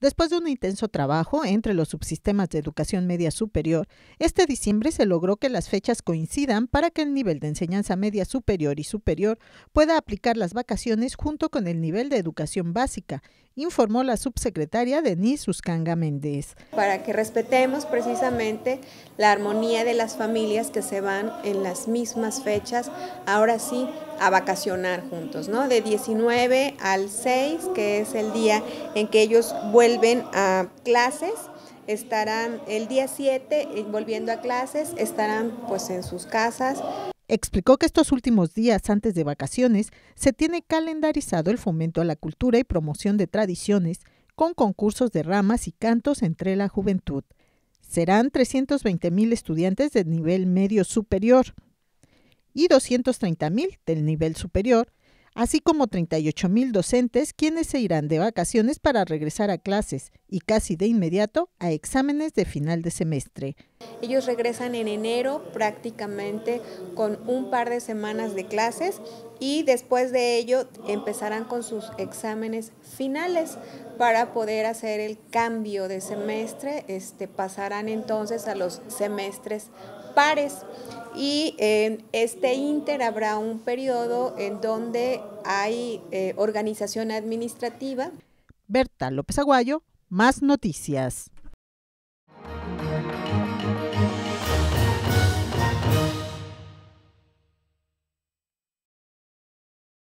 Después de un intenso trabajo entre los subsistemas de educación media superior, este diciembre se logró que las fechas coincidan para que el nivel de enseñanza media superior y superior pueda aplicar las vacaciones junto con el nivel de educación básica informó la subsecretaria Denise Uscanga Méndez. Para que respetemos precisamente la armonía de las familias que se van en las mismas fechas, ahora sí, a vacacionar juntos, ¿no? De 19 al 6, que es el día en que ellos vuelven a clases estarán el día 7 eh, volviendo a clases, estarán pues en sus casas. Explicó que estos últimos días antes de vacaciones se tiene calendarizado el fomento a la cultura y promoción de tradiciones con concursos de ramas y cantos entre la juventud. Serán 320,000 estudiantes del nivel medio superior y 230,000 del nivel superior, así como 38 mil docentes quienes se irán de vacaciones para regresar a clases y casi de inmediato a exámenes de final de semestre. Ellos regresan en enero prácticamente con un par de semanas de clases y después de ello empezarán con sus exámenes finales para poder hacer el cambio de semestre. Este, pasarán entonces a los semestres pares y en este inter habrá un periodo en donde hay eh, organización administrativa. Berta López Aguayo, más noticias.